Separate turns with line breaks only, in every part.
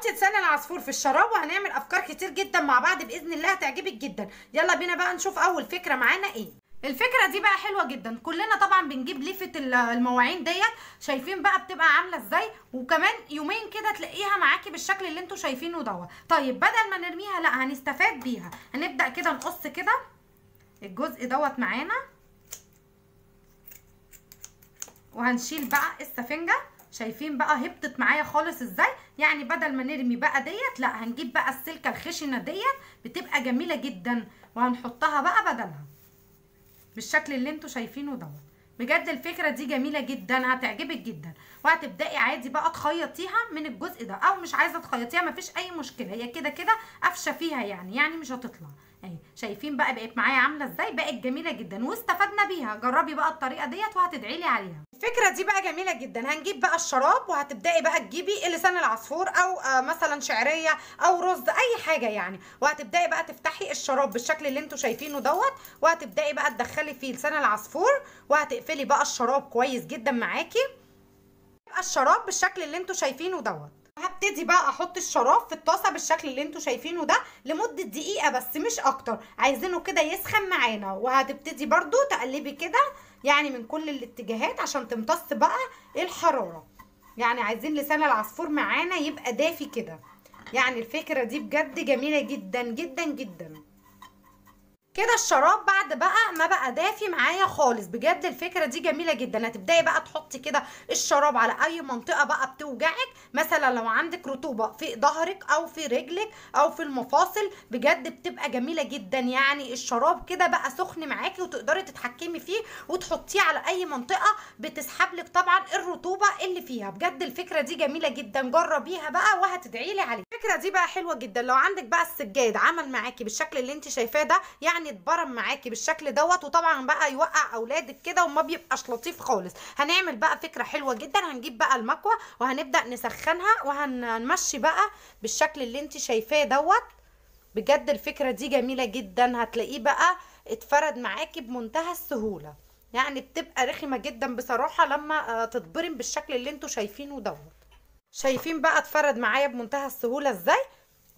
حطيت سنة العصفور في الشراب وهنعمل أفكار كتير جدا مع بعض بإذن الله هتعجبك جدا يلا بينا بقى نشوف أول فكرة معانا إيه الفكره دي بقى حلوه جدا كلنا طبعا بنجيب ليفه المواعين ديت شايفين بقى بتبقى عامله ازاي وكمان يومين كده تلاقيها معاكي بالشكل اللي انتوا شايفينه دوت طيب بدل ما نرميها لا هنستفاد بيها هنبدا كده نقص كده الجزء دوت معانا وهنشيل بقى السفنجه شايفين بقى هبطت معايا خالص ازاي يعني بدل ما نرمي بقى ديت لا هنجيب بقى السلكه الخشنه ديت بتبقى جميله جدا وهنحطها بقى بدلها بالشكل اللي انتوا شايفينه دوت بجد الفكرة دي جميلة جدا هتعجبك جدا وهتبدأي عادي بقى تخيطيها من الجزء ده او مش عايزة تخيطيها مفيش اي مشكلة هي كده كده قفشة فيها يعني يعني مش هتطلع اهي شايفين بقى بقت معايا عاملة ازاي بقت جميلة جدا واستفدنا بيها جربي بقى الطريقة ديت وهتدعيلي عليها الفكره دي بقى جميله جدا هنجيب بقى الشراب وهتبداي بقى تجيبي لسان العصفور او آه، مثلا شعريه او رز اي حاجه يعني وهتبداي بقى تفتحي الشراب بالشكل اللي انتم شايفينه دوت وهتبداي بقى تدخلي فيه لسان العصفور وهتقفلي بقى الشراب كويس جدا معاكي يبقى الشراب بالشكل اللي انتم شايفينه دوت هبتدي بقى احط الشراب في الطاسه بالشكل اللي انتم شايفينه ده لمده دقيقه بس مش اكتر عايزينه كده يسخن معانا وهتبتدي برده تقلبي كده يعني من كل الاتجاهات عشان تمتص بقى الحراره يعني عايزين لسان العصفور معانا يبقى دافي كده يعني الفكره دي بجد جميله جدا جدا جدا كده الشراب بعد بقى ما بقى دافي معايا خالص بجد الفكره دي جميله جدا هتبداي بقى تحطي كده الشراب على اي منطقه بقى بتوجعك مثلا لو عندك رطوبه في ظهرك او في رجلك او في المفاصل بجد بتبقى جميله جدا يعني الشراب كده بقى سخن معاكي وتقدري تتحكمي فيه وتحطيه على اي منطقه بتسحب لك طبعا الرطوبه اللي فيها بجد الفكره دي جميله جدا جربيها بقى وهتدعي لي عليها الفكره دي بقى حلوه جدا لو عندك بقى السجاد عمل معاكي بالشكل اللي انت شايفاه ده يعني يعني اتبرم معاكي بالشكل دوت وطبعا بقى يوقع اولادك كده وما بيبقاش لطيف خالص هنعمل بقى فكره حلوه جدا هنجيب بقى المكوه وهنبدا نسخنها وهنمشي بقى بالشكل اللي انت شايفاه دوت بجد الفكره دي جميله جدا هتلاقيه بقى اتفرد معاكي بمنتهى السهوله يعني بتبقى رخمه جدا بصراحه لما آه، تتبرم بالشكل اللي انتوا شايفينه دوت شايفين بقى اتفرد معايا بمنتهى السهوله ازاي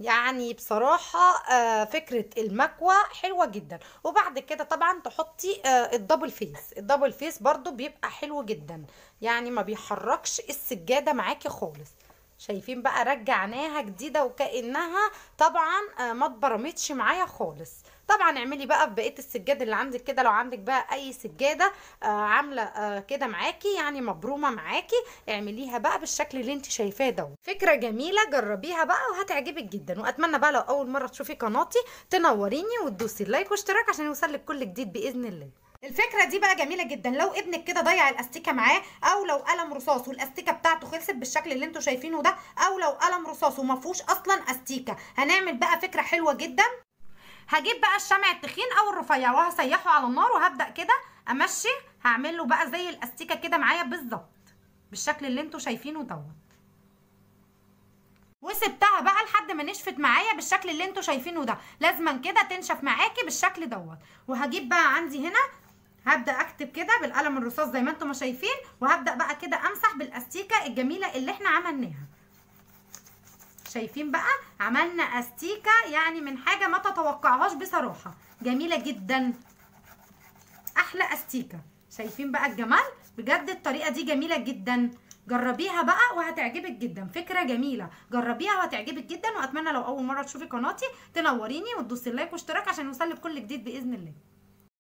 يعني بصراحة آه، فكرة المكوى حلوة جدا وبعد كده طبعا تحطي آه، الدبل فيس الدبل فيس برضو بيبقى حلو جدا يعني ما بيحركش السجادة معاكي خالص شايفين بقى رجعناها جديدة وكأنها طبعا آه، ما اتبرمتش معايا خالص طبعا اعملي بقى في بقيه السجاد اللي عندك كده لو عندك بقى اي سجاده آه عامله آه كده معاكي يعني مبرومه معاكي اعمليها بقى بالشكل اللي انت شايفاه ده فكره جميله جربيها بقى وهتعجبك جدا واتمنى بقى لو اول مره تشوفي قناتي تنوريني وتدوسي اللايك واشتراك عشان يوصلك كل جديد باذن الله الفكره دي بقى جميله جدا لو ابنك كده ضيع الاستيكه معاه او لو قلم رصاص والاستيكه بتاعته خلصت بالشكل اللي انتوا شايفينه ده او لو قلم رصاص وما اصلا استيكه هنعمل بقى فكره حلوه جدا هجيب بقى الشمع التخين او الرفيع وهسيحه على النار وهبدا كده امشي هعمل له بقى زي الاستيكه كده معايا بالظبط بالشكل اللي انتم شايفينه دوت وسبتها بقى لحد ما نشفت معايا بالشكل اللي انتم شايفينه ده لازما كده تنشف معاكي بالشكل دوت وهجيب بقى عندي هنا هبدا اكتب كده بالقلم الرصاص زي ما انتم شايفين وهبدا بقى كده امسح بالاستيكه الجميله اللي احنا عملناها شايفين بقى عملنا استيكه يعني من حاجه ما تتوقعهاش بصراحه جميله جدا احلى استيكه شايفين بقى الجمال بجد الطريقه دي جميله جدا جربيها بقى وهتعجبك جدا فكره جميله جربيها وهتعجبك جدا واتمنى لو اول مره تشوفي قناتي تنوريني وتدوسي اللايك واشتراك عشان يوصلك كل جديد باذن الله